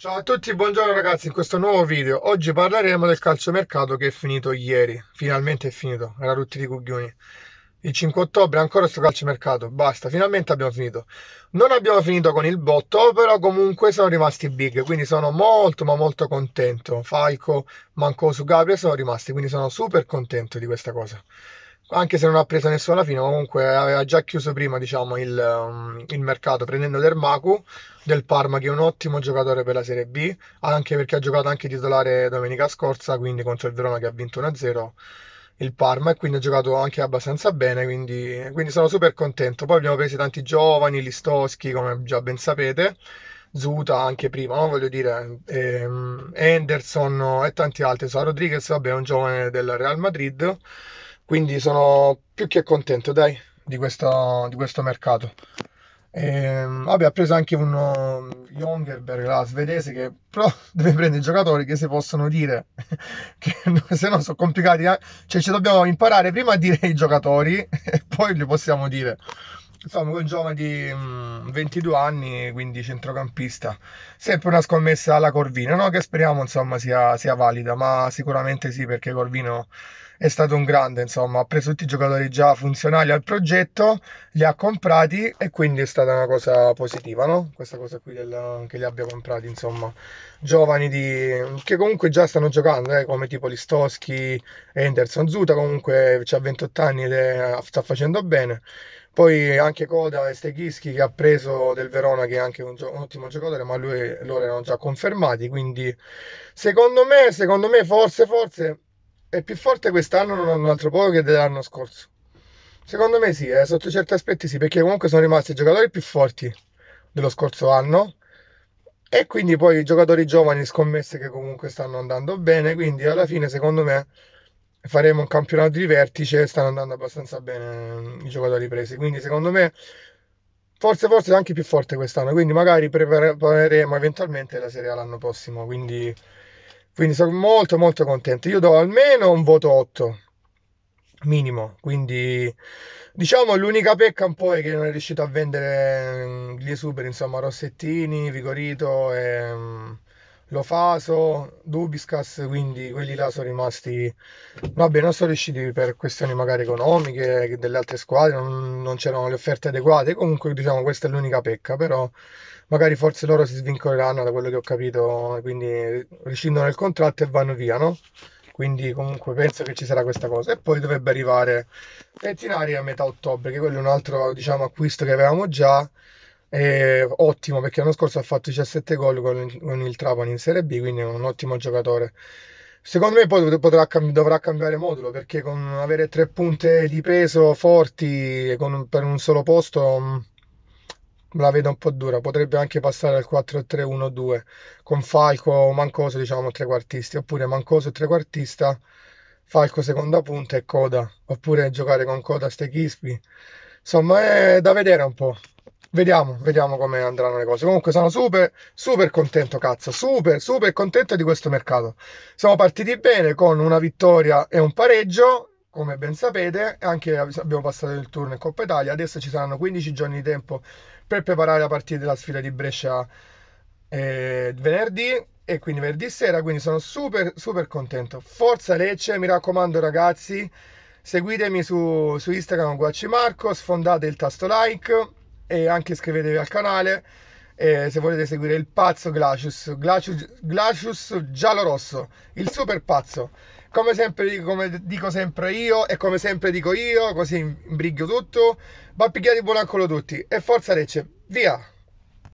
Ciao a tutti, buongiorno ragazzi, in questo nuovo video oggi parleremo del calciomercato che è finito ieri, finalmente è finito, era tutti di cuglioni. Il 5 ottobre ancora sto calciomercato, basta, finalmente abbiamo finito. Non abbiamo finito con il botto, però comunque sono rimasti big, quindi sono molto ma molto contento. Falco, Manco su Gabriel sono rimasti, quindi sono super contento di questa cosa anche se non ha preso nessuno alla fine, comunque aveva già chiuso prima diciamo, il, um, il, mercato prendendo Dermaku del Parma, che è un ottimo giocatore per la Serie B, anche perché ha giocato anche titolare domenica scorsa, quindi contro il Verona che ha vinto 1-0 il Parma e quindi ha giocato anche abbastanza bene, quindi, quindi sono super contento. Poi abbiamo preso tanti giovani, Listoschi, come già ben sapete. Zuta anche prima, no? voglio dire, ehm, Henderson e tanti altri. So, Rodriguez, vabbè, è un giovane del Real Madrid. Quindi sono più che contento, dai, di questo, di questo mercato. E, ehm, vabbè, ha preso anche un um, Jongerberg, la svedese, che però deve prendere i giocatori che si possono dire, che se no sono complicati. Eh. Cioè, ci dobbiamo imparare prima a dire i giocatori e poi li possiamo dire. Insomma, un giovane di 22 mm, anni, quindi centrocampista, sempre una scommessa alla Corvino, no? che speriamo insomma, sia, sia, valida, ma sicuramente sì, perché Corvino è stato un grande, insomma, ha preso tutti i giocatori già funzionali al progetto, li ha comprati e quindi è stata una cosa positiva, no? questa cosa qui del, che li abbia comprati, insomma, giovani di, che comunque già stanno giocando, eh, come tipo Listoschi, Henderson, Zuta comunque ha 28 anni e sta facendo bene poi anche Coda e Steghischi che ha preso del Verona, che è anche un, un ottimo giocatore, ma lui, loro erano già confermati. Quindi, secondo me, secondo me, forse, forse è più forte quest'anno non un altro poco che dell'anno scorso. Secondo me sì, eh, sotto certi aspetti sì, perché comunque sono rimasti i giocatori più forti dello scorso anno e quindi poi i giocatori giovani scommesse che comunque stanno andando bene, quindi alla fine secondo me faremo un campionato di vertice, stanno andando abbastanza bene mm, i giocatori presi. Quindi secondo me forse forse è anche più forte quest'anno, quindi magari prepareremo eventualmente la Serie A l'anno prossimo, quindi, quindi sono molto molto contento. Io do almeno un voto 8 minimo, quindi diciamo l'unica pecca un po' è che non è riuscito a vendere mm, gli esuberi, insomma Rossettini, Vigorito e mm, Lofaso, Dubiscas, quindi quelli là sono rimasti, vabbè non sono riusciti per questioni magari economiche delle altre squadre, non, non c'erano le offerte adeguate, comunque diciamo questa è l'unica pecca, però magari forse loro si svincoleranno da quello che ho capito, quindi rescindono il contratto e vanno via, no? Quindi comunque penso che ci sarà questa cosa e poi dovrebbe arrivare Pettinari a metà ottobre, che quello è un altro diciamo acquisto che avevamo già è ottimo perché l'anno scorso ha fatto 17 gol con, con il Trapani in Serie B, quindi è un ottimo giocatore. Secondo me poi potrà, dovrà cambiare modulo perché con avere tre punte di peso forti con, per un solo posto mm, la vedo un po' dura. Potrebbe anche passare al 4-3-1-2 con Falco o Mancoso, diciamo, trequartisti, oppure Mancoso trequartista, Falco seconda punta e Coda, oppure giocare con Coda Stechispi. Insomma, è da vedere un po'. Vediamo, vediamo come andranno le cose. Comunque sono super, super contento, cazzo, super, super contento di questo mercato. Siamo partiti bene con una vittoria e un pareggio, come ben sapete, anche abbiamo passato il turno in Coppa Italia. Adesso ci saranno 15 giorni di tempo per preparare la partita della sfida di Brescia eh, venerdì e quindi venerdì sera, quindi sono super, super contento. Forza Lecce, mi raccomando ragazzi, seguitemi su, su Instagram Guacci Marco, sfondate il tasto like e anche iscrivetevi al canale eh, se volete seguire il pazzo Glacius, Glacius, Glacius giallo-rosso, il super pazzo. Come sempre come dico sempre io e come sempre dico io, così imbriglio tutto, va picchiati buon ancolo tutti e forza Lecce, via!